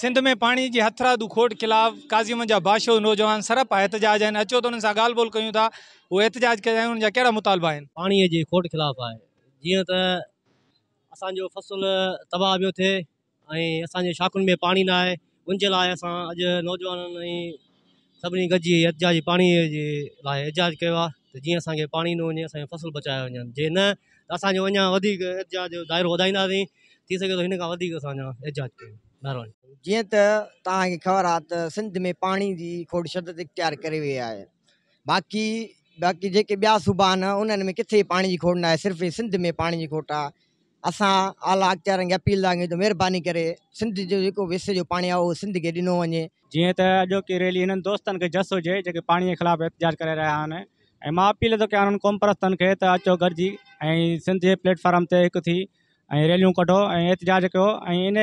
सिंध में पानी की हथराद खोट खिलाफ़ काज़ी मुंहिंजा बादशाह नौजवान सरप पिया है अचो तो हुननि सां ॻाल्हि ॿोल कयूं था उहे एतिजाज कया मुतालबा आहिनि पाणीअ जे खोट खिलाफ है जीअं तो असो फसल तबाह पो थे ऐं असांजे में पानी ना उनके लिए अस अज नौजवान सभी ऐं सभिनी पानी एतिजाज पाणीअ जे लाइ एतिजाज कयो आहे त जीअं असांखे पाणी न वञे असांजो फ़सुलु बचायो जे न त असांजो अञा वधीक थी सघे थो हिन खां वधीक जी ख़बर आ सिंध में पानी की खोड़ शदत इख़्तियार कर बाक़ी बाक़ी जी ॿिया सूबा आहिनि में किथे पानी की खोड़ ना है सिर्फ सिंध में पानी की खोट आ अस आला अख्तियार खे अपील था तो मेहरबानी कर सिंध जो जो विस जो पानी आ सिंध खे ॾिनो वञे जीअं त की रैली इन दोस्त के जस हो जेके पाणीअ जे ख़िलाफ़ु एहतिजाज करे रहिया आहिनि अपील तो क्या हुननि क़ौम परस्तनि के अचो गर्जी सिंध के प्लेटफॉर्म से एक थी रैलियों रैलियूं कढो एहतजाज कर इन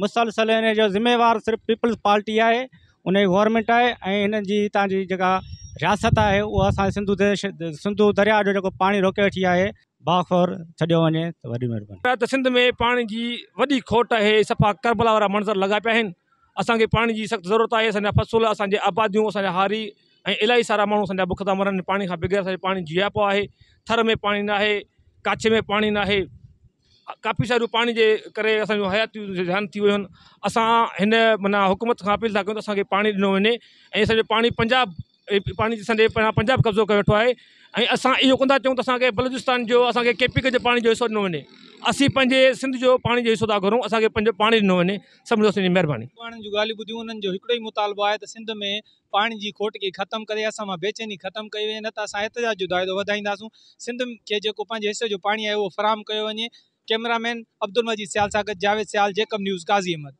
मुसलसल इन जो ज़िमेवार पीपल्स पार्टी है उन गवर्नमेंट है इन हिन जी रियासत है वह असंधु सिंधु देश सिंधु दरिया जो जो पानी रोके वी है बाखौर छॾियो वे तो वही महिरबानी सिंध में पानी की वही खोट है सफ़ा करबला वा मंज़र लगा पाया आहिनि पानी की सख्त ज़रूरत है असा फसल अस आबादियों अस हारी इलाई सारा मूल असांजा बुख था मरन पानी का बग़ैर पानी पाणी है थर में पानी ना काछे में पानी ना काफ़ी सारियूं पानी के करे असांजो हयातियूं थी वियूं अस असां माना हुकूमत का अपील था क्यों तो असांखे पाणी ॾिनो वञे पानी असांजो पाणी पंजाब पाणी असांजे पंजाब कब्ज़ो कर वेठो है ऐं असां इहो कंदा चऊं त असांखे बलूचिस्तान जो असांखे केपी जे पाणी जो हिसो ॾिनो वञे असीं पंहिंजे सिंध जो पाणी जो हिसो था घुरूं असांखे पंहिंजो पाणी ॾिनो वञे सभिनी असांजी महिरबानी पाणीनि जूं मुतालबो है सिंध में पानी की खोट खे खत्म कर असां मां बेचैनी ख़तमु कई वञे न त असां जो दाइदो वधाईंदासूं सिंध खे जेको पंहिंजे हिसे जो पाणी आहे उहो फराहम कयो वञे cameraman Abdul Majeed Sial Sagar Javed Sial Jacob news Ghazi Ahmad